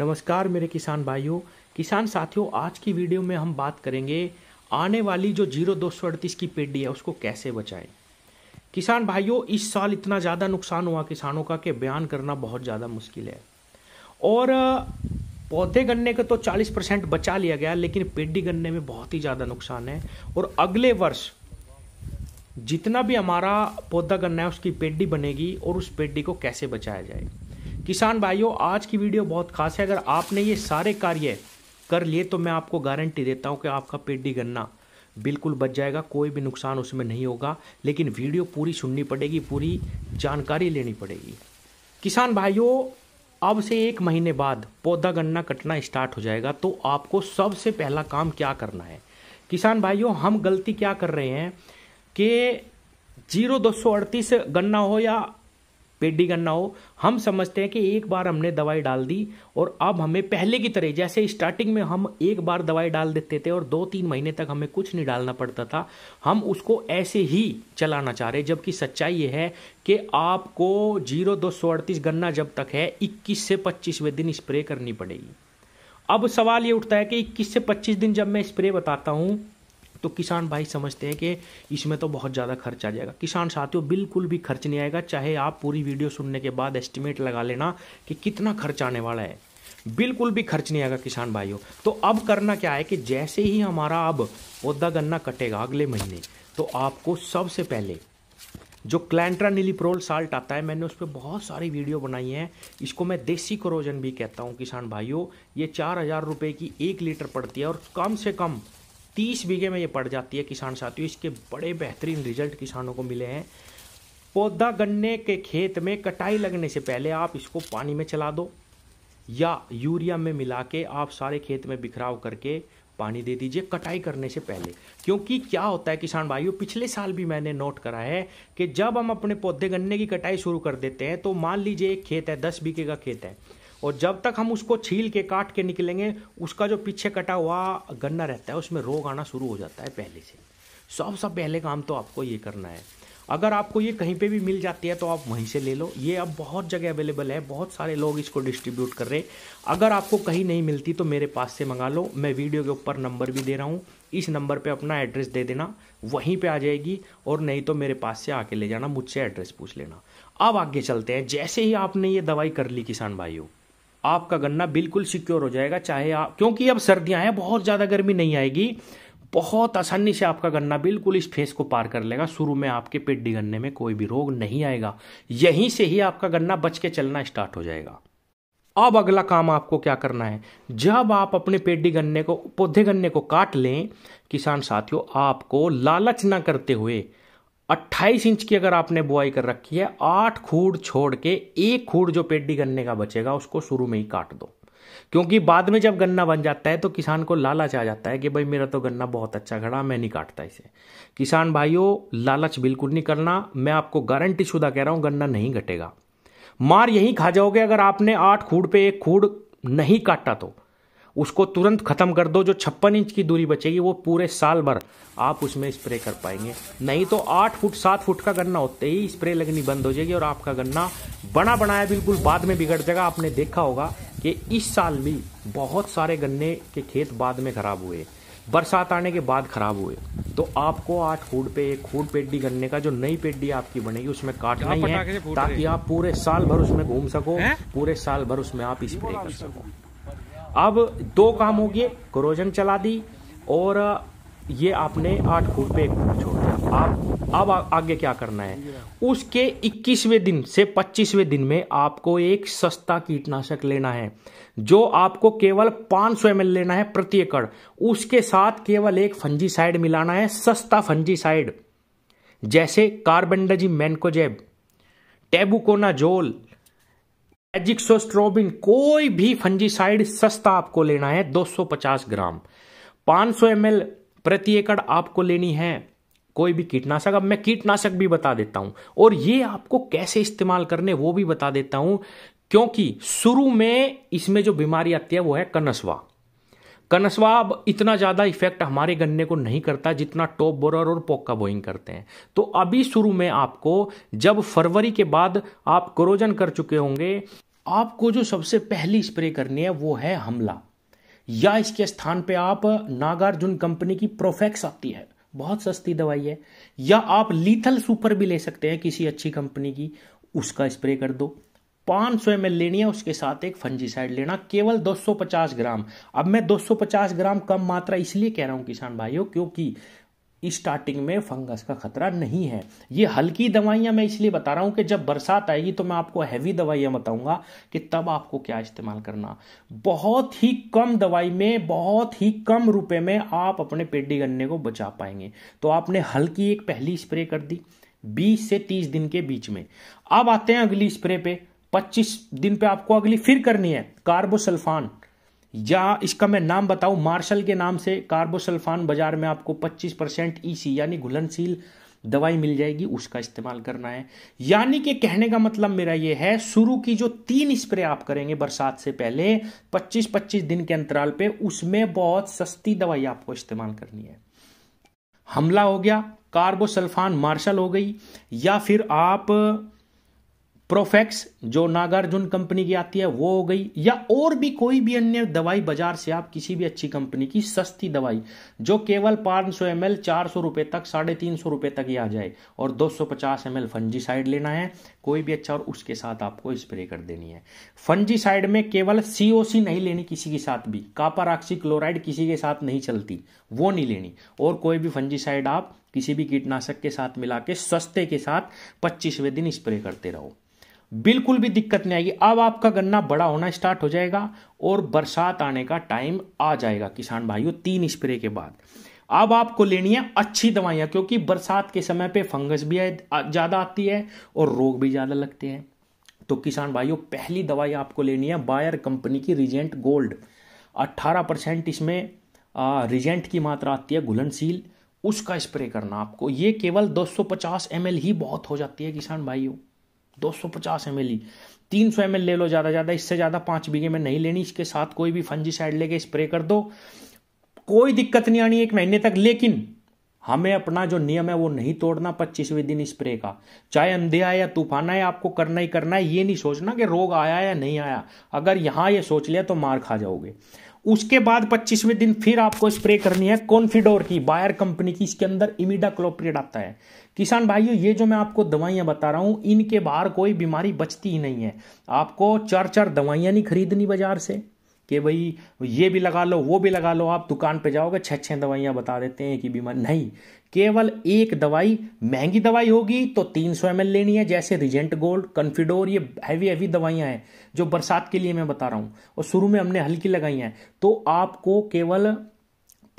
नमस्कार मेरे किसान भाइयों किसान साथियों आज की वीडियो में हम बात करेंगे आने वाली जो जीरो दो सौ अड़तीस की पेडी है उसको कैसे बचाएं किसान भाइयों इस साल इतना ज़्यादा नुकसान हुआ किसानों का कि बयान करना बहुत ज़्यादा मुश्किल है और पौधे गन्ने का तो 40 परसेंट बचा लिया गया लेकिन पेडी गन्ने में बहुत ही ज़्यादा नुकसान है और अगले वर्ष जितना भी हमारा पौधा गन्ना है उसकी पेडी बनेगी और उस पेडी को कैसे बचाया जाए किसान भाइयों आज की वीडियो बहुत खास है अगर आपने ये सारे कार्य कर लिए तो मैं आपको गारंटी देता हूँ कि आपका पेडी गन्ना बिल्कुल बच जाएगा कोई भी नुकसान उसमें नहीं होगा लेकिन वीडियो पूरी सुननी पड़ेगी पूरी जानकारी लेनी पड़ेगी किसान भाइयों अब से एक महीने बाद पौधा गन्ना कटना स्टार्ट हो जाएगा तो आपको सबसे पहला काम क्या करना है किसान भाइयों हम गलती क्या कर रहे हैं कि जीरो दो सौ अड़तीस गन्ना हो या पेडी करना हो हम समझते हैं कि एक बार हमने दवाई डाल दी और अब हमें पहले की तरह जैसे स्टार्टिंग में हम एक बार दवाई डाल देते थे और दो तीन महीने तक हमें कुछ नहीं डालना पड़ता था हम उसको ऐसे ही चलाना चाह रहे जबकि सच्चाई ये है कि आपको जीरो दो सौ अड़तीस गन्ना जब तक है इक्कीस से पच्चीसवें दिन स्प्रे करनी पड़ेगी अब सवाल ये उठता है कि इक्कीस से पच्चीस दिन जब मैं स्प्रे बताता हूँ तो किसान भाई समझते हैं कि इसमें तो बहुत ज़्यादा खर्च आ जाएगा किसान साथियों बिल्कुल भी खर्च नहीं आएगा चाहे आप पूरी वीडियो सुनने के बाद एस्टिमेट लगा लेना कि कितना खर्च आने वाला है बिल्कुल भी खर्च नहीं आएगा किसान भाइयों तो अब करना क्या है कि जैसे ही हमारा अब पौधा गन्ना कटेगा अगले महीने तो आपको सबसे पहले जो क्लैंट्रा नीलीप्रोल साल्ट आता है मैंने उस पर बहुत सारी वीडियो बनाई हैं इसको मैं देसी करोजन भी कहता हूँ किसान भाइयों ये चार हज़ार रुपये की एक लीटर पड़ती है और कम से कम तीस बीघे में ये पड़ जाती है किसान साथियों इसके बड़े बेहतरीन रिजल्ट किसानों को मिले हैं पौधा गन्ने के खेत में कटाई लगने से पहले आप इसको पानी में चला दो या यूरिया में मिला के आप सारे खेत में बिखराव करके पानी दे दीजिए कटाई करने से पहले क्योंकि क्या होता है किसान भाइयों पिछले साल भी मैंने नोट करा है कि जब हम अपने पौधे गन्ने की कटाई शुरू कर देते हैं तो मान लीजिए एक खेत है दस बीघे का खेत है और जब तक हम उसको छील के काट के निकलेंगे उसका जो पीछे कटा हुआ गन्ना रहता है उसमें रोग आना शुरू हो जाता है पहले से सबसे पहले काम तो आपको ये करना है अगर आपको ये कहीं पे भी मिल जाती है तो आप वहीं से ले लो ये अब बहुत जगह अवेलेबल है बहुत सारे लोग इसको डिस्ट्रीब्यूट कर रहे अगर आपको कहीं नहीं मिलती तो मेरे पास से मंगा लो मैं वीडियो के ऊपर नंबर भी दे रहा हूँ इस नंबर पे अपना एड्रेस दे देना वहीं पे आ जाएगी और नहीं तो मेरे पास से आके ले जाना मुझसे एड्रेस पूछ लेना अब आगे चलते हैं जैसे ही आपने ये दवाई कर ली किसान भाइयों आपका गन्ना बिल्कुल सिक्योर हो जाएगा चाहे आप क्योंकि अब सर्दियां हैं बहुत ज़्यादा गर्मी नहीं आएगी बहुत आसानी से आपका गन्ना बिल्कुल इस फेस को पार कर लेगा शुरू में आपके पेट गन्ने में कोई भी रोग नहीं आएगा यहीं से ही आपका गन्ना बच के चलना स्टार्ट हो जाएगा अब अगला काम आपको क्या करना है जब आप अपने पेड्डी गन्ने को पौधे गन्ने को काट लें किसान साथियों आपको लालच ना करते हुए 28 इंच की अगर आपने बुआई कर रखी है आठ खूड़ छोड़ के एक खूड़ जो पेड्डी गन्ने का बचेगा उसको शुरू में ही काट दो क्योंकि बाद में जब गन्ना बन जाता है तो किसान को लालच आ जाता है कि भाई मेरा तो गन्ना बहुत अच्छा खड़ा मैं नहीं काटता इसे किसान भाइयों लालच बिल्कुल नहीं करना मैं आपको गारंटी शुदा कह रहा हूँ गन्ना नहीं घटेगा मार यहीं खा जाओगे अगर आपने आठ खूड़ पे एक खूड़ नहीं काटा तो उसको तुरंत ख़त्म कर दो जो छप्पन इंच की दूरी बचेगी वो पूरे साल भर आप उसमें स्प्रे कर पाएंगे नहीं तो आठ फुट सात फुट का गन्ना होते ही स्प्रे लगनी बंद हो जाएगी और आपका गन्ना बना बनाया बिल्कुल बाद में बिगड़ जाएगा आपने देखा होगा कि इस साल भी बहुत सारे गन्ने के खेत बाद में ख़राब हुए बरसात आने के बाद ख़राब हुए तो आपको आठ फूट पे एक फूट पेड्डी गन्ने का जो नई पेड्डी आपकी बनेगी उसमें काटना ही है ताकि आप पूरे साल भर उसमें घूम सको पूरे साल भर उसमें आप स्प्रे कर सको अब दो काम हो गए क्रोजन चला दी और ये आपने आठ फूट पे एक फूट छोड़ दिया आप अब आगे क्या करना है उसके 21वें दिन से 25वें दिन में आपको एक सस्ता कीटनाशक लेना है जो आपको केवल 500 सौ लेना है प्रति एकड़ उसके साथ केवल एक फंजी साइड मिलाना है सस्ता फंजी साइड जैसे कार्बेंडजी मैनकोजेब टेबुकोना जोल एजिक्सोस्ट्रोबिन कोई भी फंजीसाइड सस्ता आपको लेना है 250 ग्राम 500 सौ प्रति एकड़ आपको लेनी है कोई भी कीटनाशक अब मैं कीटनाशक भी बता देता हूं और ये आपको कैसे इस्तेमाल करने वो भी बता देता हूं क्योंकि शुरू में इसमें जो बीमारी आती है वो है कनसवा कनसवा अब इतना ज़्यादा इफेक्ट हमारे गन्ने को नहीं करता जितना टॉप बोरर और पोक्का बोइंग करते हैं तो अभी शुरू में आपको जब फरवरी के बाद आप क्रोजन कर चुके होंगे आपको जो सबसे पहली स्प्रे करनी है वो है हमला या इसके स्थान पे आप नागार्जुन कंपनी की प्रोफेक्स आती है बहुत सस्ती दवाई है या आप लीथल सुपर भी ले सकते हैं किसी अच्छी कंपनी की उसका स्प्रे कर दो 500 सौ लेनी है उसके साथ एक फंजीसाइड लेना केवल 250 ग्राम अब मैं 250 ग्राम कम मात्रा इसलिए कह रहा हूं किसान भाइयों क्योंकि स्टार्टिंग में फंगस का खतरा नहीं है ये हल्की दवाइयां मैं इसलिए बता रहा हूं कि जब बरसात आएगी तो मैं आपको हैवी दवाइयां बताऊंगा कि तब आपको क्या इस्तेमाल करना बहुत ही कम दवाई में बहुत ही कम रुपए में आप अपने पेडी गन्ने को बचा पाएंगे तो आपने हल्की एक पहली स्प्रे कर दी बीस से तीस दिन के बीच में अब आते हैं अगली स्प्रे पे पच्चीस दिन पे आपको अगली फिर करनी है कार्बोसल्फान या इसका मैं नाम बताऊं मार्शल के नाम से कार्बोसल्फान बाजार में आपको 25 परसेंट ई e यानी घुलनशील दवाई मिल जाएगी उसका इस्तेमाल करना है यानी कि कहने का मतलब मेरा यह है शुरू की जो तीन स्प्रे आप करेंगे बरसात से पहले 25-25 दिन के अंतराल पे उसमें बहुत सस्ती दवाई आपको इस्तेमाल करनी है हमला हो गया कार्बोसल्फान मार्शल हो गई या फिर आप प्रोफेक्स जो नागार्जुन कंपनी की आती है वो हो गई या और भी कोई भी अन्य दवाई बाजार से आप किसी भी अच्छी कंपनी की सस्ती दवाई जो केवल 500 सौ एम एल चार सौ तक साढ़े तीन सौ रुपए तक ही आ जाए और 250 एम एल फंजीसाइड लेना है कोई भी अच्छा और उसके साथ आपको स्प्रे कर देनी है फंजीसाइड में केवल सी नहीं लेनी किसी के साथ भी कापर ऑक्सी क्लोराइड किसी के साथ नहीं चलती वो नहीं लेनी और कोई भी फंजीसाइड आप किसी भी कीटनाशक के साथ मिला के सस्ते के साथ पच्चीसवें दिन स्प्रे करते रहो बिल्कुल भी दिक्कत नहीं आएगी अब आपका गन्ना बड़ा होना स्टार्ट हो जाएगा और बरसात आने का टाइम आ जाएगा किसान भाइयों तीन स्प्रे के बाद अब आपको लेनी है अच्छी दवाइयाँ क्योंकि बरसात के समय पे फंगस भी ज़्यादा आती है और रोग भी ज़्यादा लगते हैं तो किसान भाइयों पहली दवाई आपको लेनी है बायर कंपनी की रिजेंट गोल्ड 18 परसेंट इसमें रिजेंट की मात्रा आती है घुलनशील उसका स्प्रे करना आपको ये केवल 250 ml ही बहुत हो जाती है किसान भाइयों दो सौ पचास एम एल e। तीन सौ एम e ले लो ज़्यादा ज़्यादा इससे ज़्यादा पाँच बीघे में नहीं लेनी इसके साथ कोई भी फंजी साइड लेके स्प्रे कर दो कोई दिक्कत नहीं आनी एक महीने तक लेकिन हमें अपना जो नियम है वो नहीं तोड़ना पच्चीसवें दिन स्प्रे का चाहे अंधे आए या तूफान आए आपको करना ही करना है ये नहीं सोचना कि रोग आया या नहीं आया अगर यहाँ ये सोच लिया तो मार खा जाओगे उसके बाद 25वें दिन फिर आपको स्प्रे करनी है कॉन्फिडोर की बायर कंपनी की इसके अंदर इमिडा क्लोप्रेड आता है किसान भाइयों ये जो मैं आपको दवाइयां बता रहा हूं इनके बाहर कोई बीमारी बचती ही नहीं है आपको चार चार दवाइयां नहीं खरीदनी बाजार से कि भाई ये भी लगा लो वो भी लगा लो आप दुकान पे जाओगे छः छः दवाइयाँ बता देते हैं कि बीमारी नहीं केवल एक दवाई महंगी दवाई होगी तो तीन सौ एम लेनी है जैसे रिजेंट गोल्ड कन्फिडोर ये हैवी हैवी दवाइयाँ हैं जो बरसात के लिए मैं बता रहा हूँ और शुरू में हमने हल्की लगाई हैं तो आपको केवल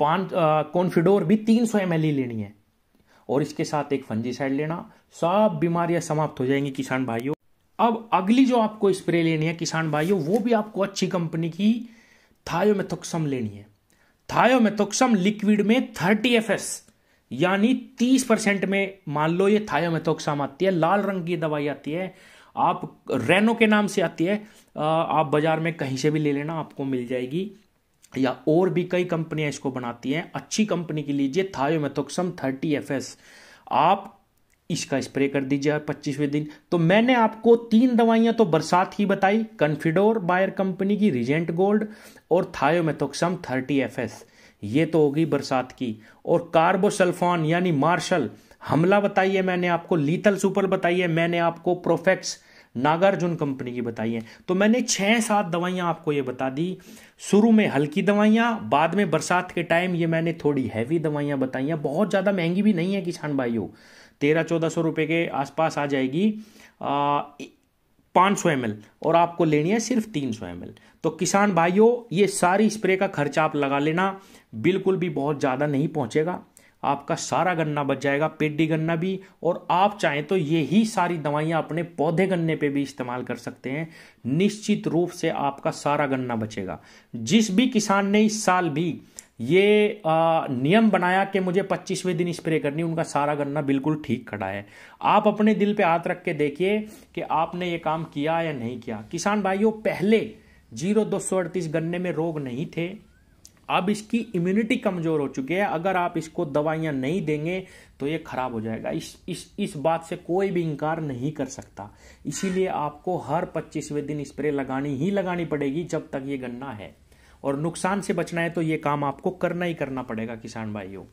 पान कॉन्फिडोर भी तीन सौ एम ही लेनी है और इसके साथ एक फंजीसाइड लेना सब बीमारियां समाप्त हो जाएंगी किसान भाइयों अब अगली जो आपको स्प्रे लेनी है किसान भाइयों वो भी आपको अच्छी कंपनी की थायोमेथोक्सम लेनी है थायोमेथोक्सम लिक्विड में थर्टी एफ एस यानी तीस परसेंट में मान लो ये थायोमेथोक्सम आती है लाल रंग की दवाई आती है आप रेनो के नाम से आती है आप बाजार में कहीं से भी ले लेना आपको मिल जाएगी या और भी कई कंपनियां इसको बनाती हैं अच्छी कंपनी की लीजिए थायोमेथोक्सम थर्टी एफ एस आप इसका स्प्रे कर दीजिए पच्चीसवें दिन तो मैंने आपको तीन दवाइयां तो बरसात की बताई कन्फिडोर बायर कंपनी की रिजेंट गोल्ड और थायोमेथोक्सम थर्टी एफ एस ये तो होगी बरसात की और कार्बोसल्फॉन यानी मार्शल हमला बताई है मैंने आपको लीथल सुपर बताई है मैंने आपको प्रोफेक्स नागार्जुन कंपनी की बताई है तो मैंने छः सात दवाइयाँ आपको ये बता दी शुरू में हल्की दवाइयाँ बाद में बरसात के टाइम ये मैंने थोड़ी हैवी दवाइयाँ बताई हैं बहुत ज़्यादा महंगी भी नहीं है किसान भाइयों तेरह चौदह सौ रुपये के आसपास आ जाएगी पाँच सौ एम और आपको लेनी है सिर्फ तीन सौ एम तो किसान भाइयों ये सारी स्प्रे का खर्चा आप लगा लेना बिल्कुल भी बहुत ज़्यादा नहीं पहुँचेगा आपका सारा गन्ना बच जाएगा पेडी गन्ना भी और आप चाहें तो यही सारी दवाइयाँ अपने पौधे गन्ने पे भी इस्तेमाल कर सकते हैं निश्चित रूप से आपका सारा गन्ना बचेगा जिस भी किसान ने इस साल भी ये आ, नियम बनाया कि मुझे 25वें दिन स्प्रे करनी उनका सारा गन्ना बिल्कुल ठीक खड़ा है आप अपने दिल पे हाथ रख के देखिए कि आपने ये काम किया या नहीं किया किसान भाइयों पहले जीरो दो सौ अड़तीस गन्ने में रोग नहीं थे अब इसकी इम्यूनिटी कमज़ोर हो चुकी है अगर आप इसको दवाइयां नहीं देंगे तो ये ख़राब हो जाएगा इस इस इस बात से कोई भी इनकार नहीं कर सकता इसीलिए आपको हर पच्चीसवें दिन स्प्रे लगानी ही लगानी पड़ेगी जब तक ये गन्ना है और नुकसान से बचना है तो ये काम आपको करना ही करना पड़ेगा किसान भाइयों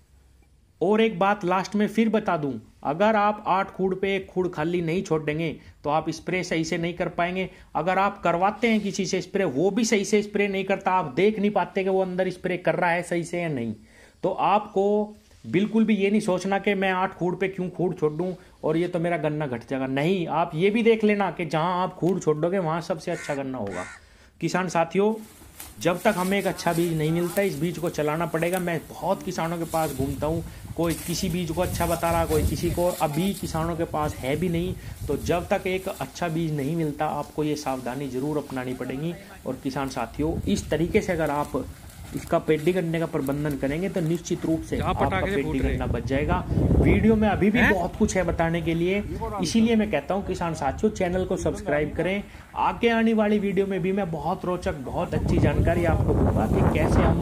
और एक बात लास्ट में फिर बता दूं अगर आप आठ खूड़ पे एक खूड़ खाली नहीं छोड़ देंगे तो आप स्प्रे सही से नहीं कर पाएंगे अगर आप करवाते हैं किसी से स्प्रे वो भी सही से स्प्रे नहीं करता आप देख नहीं पाते कि वो अंदर स्प्रे कर रहा है सही से या नहीं तो आपको बिल्कुल भी ये नहीं सोचना कि मैं आठ खूड़ पे क्यों खूड़ छोड़ दूँ और ये तो मेरा गन्ना घट जाएगा नहीं आप ये भी देख लेना कि जहाँ आप खूड़ छोड़ दोगे वहाँ सबसे अच्छा गन्ना होगा किसान साथियों जब तक हमें एक अच्छा बीज नहीं मिलता इस बीज को चलाना पड़ेगा मैं बहुत किसानों के पास घूमता हूँ कोई किसी बीज को अच्छा बता रहा कोई किसी को अभी किसानों के पास है भी नहीं तो जब तक एक अच्छा बीज नहीं मिलता आपको ये सावधानी ज़रूर अपनानी पड़ेगी और किसान साथियों इस तरीके से अगर आप इसका पेडी करने का प्रबंधन करेंगे तो निश्चित रूप से आपका पेडी करना बच जाएगा वीडियो में अभी भी बहुत कुछ है बताने के लिए इसीलिए मैं कहता हूँ किसान साथियों चैनल को सब्सक्राइब करें आगे आने वाली वीडियो में भी मैं बहुत रोचक बहुत अच्छी जानकारी आपको दूंगा कि कैसे हम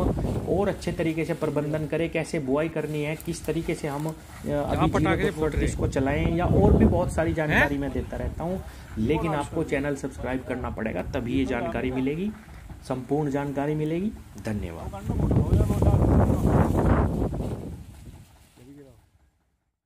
और अच्छे तरीके से प्रबंधन करें कैसे बुआई करनी है किस तरीके से हम अभी इसको चलाएं या और भी बहुत सारी जानकारी मैं देता रहता हूँ लेकिन आपको चैनल सब्सक्राइब करना पड़ेगा तभी ये जानकारी मिलेगी संपूर्ण जानकारी मिलेगी धन्यवाद